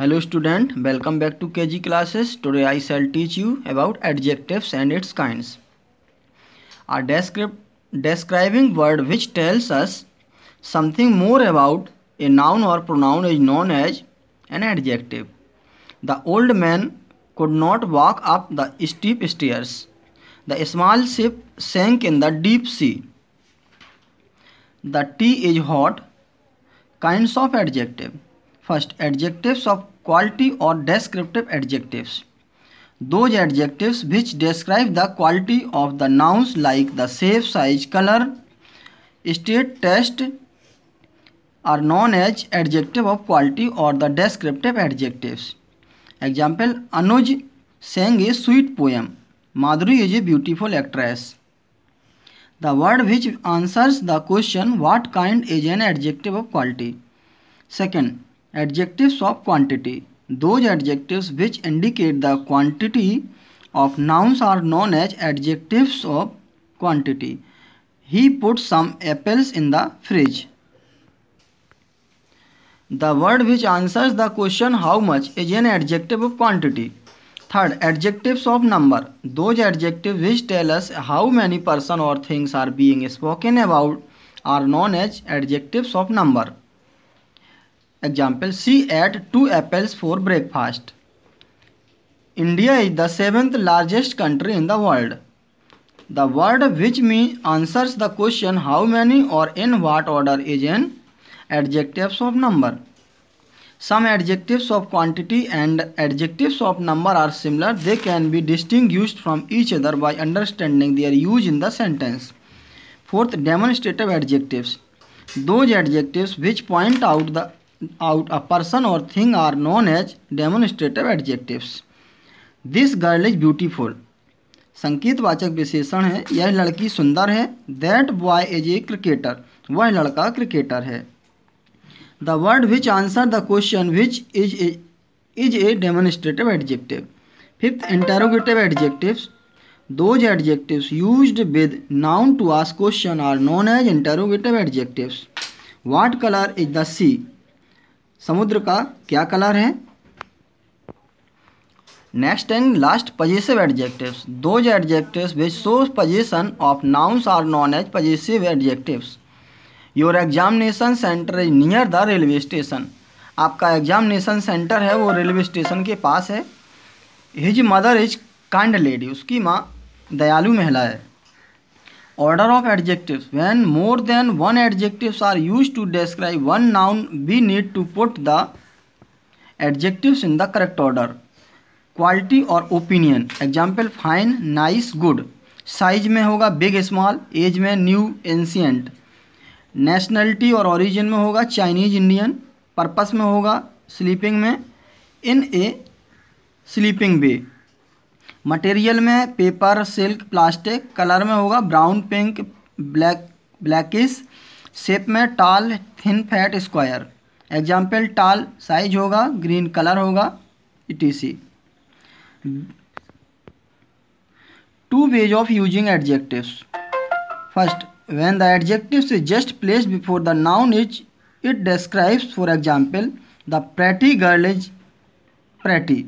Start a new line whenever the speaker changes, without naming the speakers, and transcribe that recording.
Hello student, welcome back to KG classes. Today I shall teach you about adjectives and its kinds. A descript describing word which tells us something more about a noun or pronoun is known as an adjective. The old man could not walk up the steep stairs. The small ship sank in the deep sea. The tea is hot. Kinds of adjective. First adjectives of quality or descriptive adjectives those adjectives which describe the quality of the nouns like the shape size colour state taste are known as adjective of quality or the descriptive adjectives example Anuj sang a sweet poem Madhuri is a beautiful actress the word which answers the question what kind is an adjective of quality second Adjectives of quantity. Those adjectives which indicate the quantity of nouns are known as adjectives of quantity. He put some apples in the fridge. The word which answers the question how much is an adjective of quantity. Third, adjectives of number. Those adjectives which tell us how many person or things are being spoken about are known as adjectives of number. Example she ate two apples for breakfast India is the seventh largest country in the world the world which me answers the question how many or in what order is an adjectives of number some adjectives of quantity and adjectives of number are similar they can be distinguished from each other by understanding they are used in the sentence fourth demonstrative adjectives those adjectives which point out the out a person or thing are known as demonstrative adjectives. This girl is beautiful. संकेतवाचक विशेषण है यह लड़की सुंदर है that boy is a cricketer वह लड़का cricketer है the word which answer the question which is is a demonstrative adjective fifth interrogative adjectives those adjectives used with noun to ask question are known as interrogative adjectives what colour is the sea समुद्र का क्या colour है next and last possessive adjective those adjective which show possession of nouns are known as possessive adjective your examination centre is near the railway station आपका examination centre है वो railway station के पास है his mother is kind lady उसकी माँ दयालु महिला है order of adjectives when more than one adjectives are used to describe one noun we need to put the adjectives in the correct order quality और opinion example fine nice good size में होगा big small age में new ancient nationality और origin में होगा Chinese Indian purpose में होगा sleeping में in a sleeping bag material में पेपर सिल्क प्लास्टिक कलर में होगा brown pink black blackish shape में tall thin fat square example tall size होगा ग्रीन कलर होगा etc two ways of using adjectives first when the adjective is just place before the noun is it describes for example the pretty girl is प्रैटी